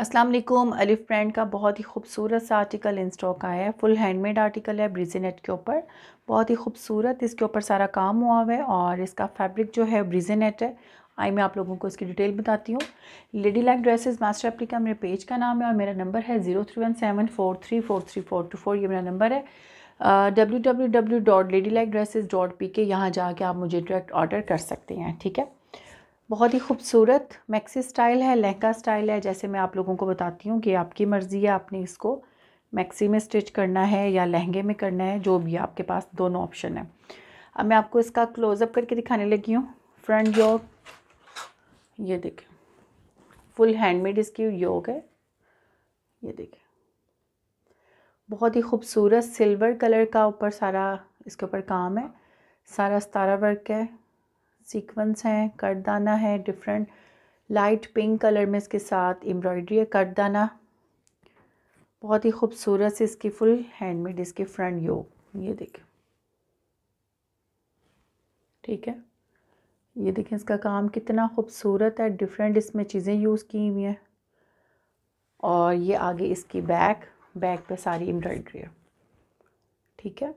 अस्सलाम वालेकुम अलिफ ब्रांड का बहुत ही खूबसूरत सा आर्टिकल इन स्टॉक आया है फुल हैंडमेड आर्टिकल है ब्रिजेनेट के ऊपर बहुत ही खूबसूरत इसके ऊपर सारा काम हुआ हुआ है और इसका फैब्रिक जो है ब्रिजेनेट है आई मैं आप लोगों को इसकी डिटेल बताती हूँ लेडी लाइक ड्रेसेस मास्टर एप्ली मेरे पेज का नाम है और मेरा नंबर है zero three one seven four three four three four two four ये मेरा नंबर है W W W dot lady like dresses dot P K यहाँ जाके आप मुझे डायरेक्ट ऑर्डर कर सकते हैं ठीक है बहुत ही खूबसूरत मैक्सी स्टाइल है लहंगा स्टाइल है जैसे मैं आप लोगों को बताती हूँ कि आपकी मर्ज़ी है आपने इसको मैक्सी में स्टिच करना है या लहंगे में करना है जो भी आपके पास दोनों ऑप्शन है अब मैं आपको इसका क्लोज़अप करके दिखाने लगी हूँ फ्रंट योग ये देखें फुल हैंडमेड इसकी योग है ये देखें बहुत ही खूबसूरत सिल्वर कलर का ऊपर सारा इसके ऊपर काम है सारा सतारा वर्क है सीक्वेंस हैं करदाना है डिफरेंट लाइट पिंक कलर में इसके साथ एम्ब्रॉयडरी है करदाना बहुत ही खूबसूरत से इसकी फुल हैंडमेड इसके फ्रंट योग ये देखें ठीक है ये देखें इसका काम कितना खूबसूरत है डिफरेंट इसमें चीज़ें यूज़ की हुई हैं और ये आगे इसकी बैक बैक पे सारी एम्ब्रॉयडरी है ठीक है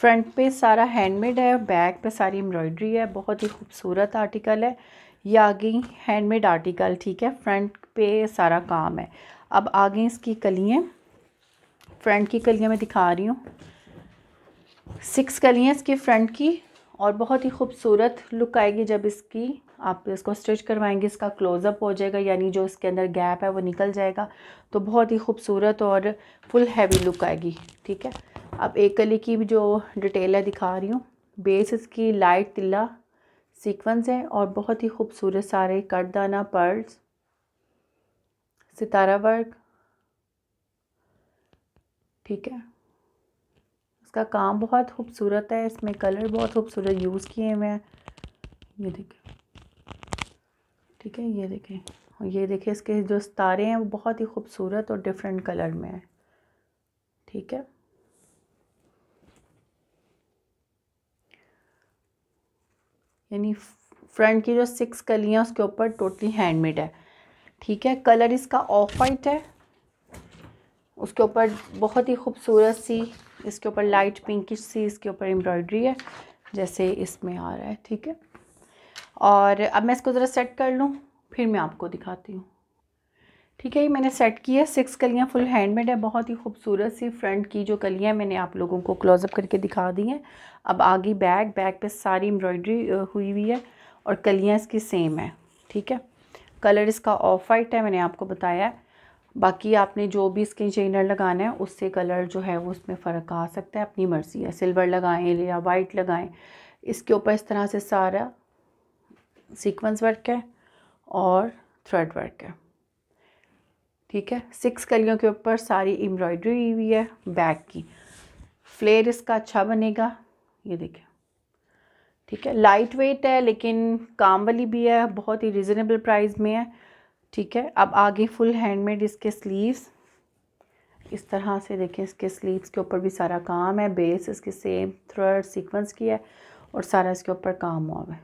फ्रंट पे सारा हैंडमेड है बैक पे सारी एम्ब्रॉयडरी है बहुत ही खूबसूरत आर्टिकल है ये आ गई हैंडमेड आर्टिकल ठीक है फ्रंट पे सारा काम है अब आ गई इसकी कलियाँ फ्रंट की कलियाँ मैं दिखा रही हूँ सिक्स कलियाँ इसकी फ्रंट की और बहुत ही खूबसूरत लुक आएगी जब इसकी आप इसको स्टिच करवाएंगे इसका क्लोज़अप हो जाएगा यानी जो इसके अंदर गैप है वो निकल जाएगा तो बहुत ही खूबसूरत और फुल हैवी लुक आएगी ठीक है अब एक कली की भी जो डिटेल है दिखा रही हूँ बेस इसकी लाइट तिल्ला सीक्वेंस है और बहुत ही खूबसूरत सारे कटदाना पर्ल्स सितारा वर्क ठीक है इसका काम बहुत खूबसूरत है इसमें कलर बहुत खूबसूरत यूज़ किए हुए हैं ये देखिए ठीक है ये देखें और ये देखें इसके जो तारे हैं वो बहुत ही खूबसूरत और डिफरेंट कलर में है ठीक है यानी फ्रंट की जो सिक्स कलियाँ उसके ऊपर टोटली हैंडमेड है ठीक है कलर इसका ऑफ वाइट है उसके ऊपर बहुत ही खूबसूरत सी इसके ऊपर लाइट पिंकिश सी इसके ऊपर एम्ब्रॉयडरी है जैसे इसमें आ रहा है ठीक है और अब मैं इसको ज़रा सेट कर लूँ फिर मैं आपको दिखाती हूँ ठीक है ये मैंने सेट किया सिक्स कलियाँ फुल हैंडमेड है बहुत ही खूबसूरत सी फ्रंट की जो कलियाँ मैंने आप लोगों को क्लोजअप करके दिखा दी हैं अब आगे बैग बैग पे सारी एम्ब्रॉयडरी हुई हुई है और कलियाँ इसकी सेम है ठीक है कलर इसका ऑफ वाइट है मैंने आपको बताया बाकी आपने जो भी इसके चेनर लगाना है उससे कलर जो है वो उसमें फ़र्क आ सकता है अपनी मर्ज़ी है सिल्वर लगाएँ या वाइट लगाएं इसके ऊपर इस तरह से सारा सीक्वेंस वर्क है और थ्रेड वर्क है ठीक है सिक्स कलियों के ऊपर सारी एम्ब्रॉयडरी हुई है बैक की फ्लेयर इसका अच्छा बनेगा ये देखें ठीक है लाइट वेट है लेकिन काम वाली भी है बहुत ही रिजनेबल प्राइस में है ठीक है अब आगे फुल हैंडमेड इसके स्लीव्स इस तरह से देखें इसके स्लीव्स के ऊपर भी सारा काम है बेस इसके सेम थ्रेड सीक्वेंस की है और सारा इसके ऊपर काम हुआ है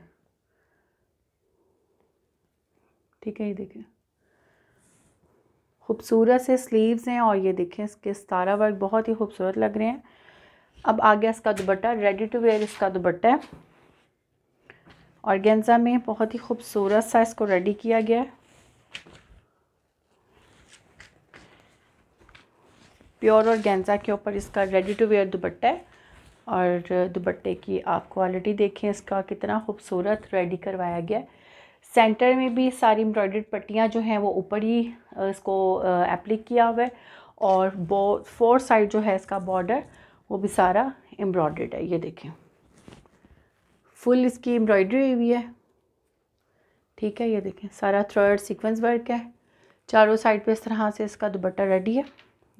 ठीक है ये देखें खूबसूरत से स्लीव्स हैं और ये देखें इसके सतारा वर्क बहुत ही खूबसूरत लग रहे हैं अब आ गया इसका दुपट्टा रेडी टू वेयर इसका दुबट्टा है और गेंजा में बहुत ही खूबसूरत सा इसको रेडी किया गया है प्योर और गेंजा के ऊपर इसका रेडी टू वेयर दुपट्टा है और दुपट्टे की आप क्वालिटी देखें इसका कितना खूबसूरत रेडी करवाया गया है सेंटर में भी सारी एम्ब्रॉयड पट्टियाँ जो हैं वो ऊपर ही इसको एप्लिक किया हुआ है और बो फोर साइड जो है इसका बॉर्डर वो भी सारा एम्ब्रॉयड है ये देखें फुल इसकी एम्ब्रॉयडरी हुई है ठीक है ये देखें सारा थ्रड सीक्वेंस वर्क है चारों साइड पे इस तरह से इसका दुपट्टा रेडी है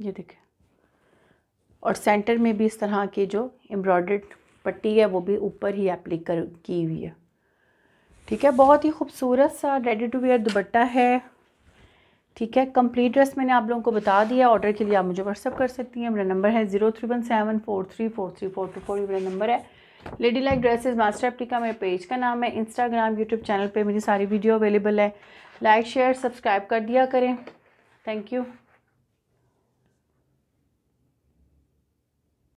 ये देखें और सेंटर में भी इस तरह की जो एम्ब्रॉयड पट्टी है वो भी ऊपर ही एप्लिक कर की हुई है ठीक है बहुत ही खूबसूरत सा रेडी टू वेयर दुबट्टा है ठीक है कंप्लीट ड्रेस मैंने आप लोगों को बता दिया ऑर्डर के लिए आप मुझे व्हाट्सअप कर सकती हैं मेरा नंबर है zero three one seven four three four three four two four ये मेरा नंबर है लेडी लाइक ड्रेसेस मास्टर एप्टिका मेरे पेज का नाम है इंस्टाग्राम यूट्यूब चैनल पे मेरी सारी वीडियो अवेलेबल है लाइक शेयर सब्सक्राइब कर दिया करें थैंक यू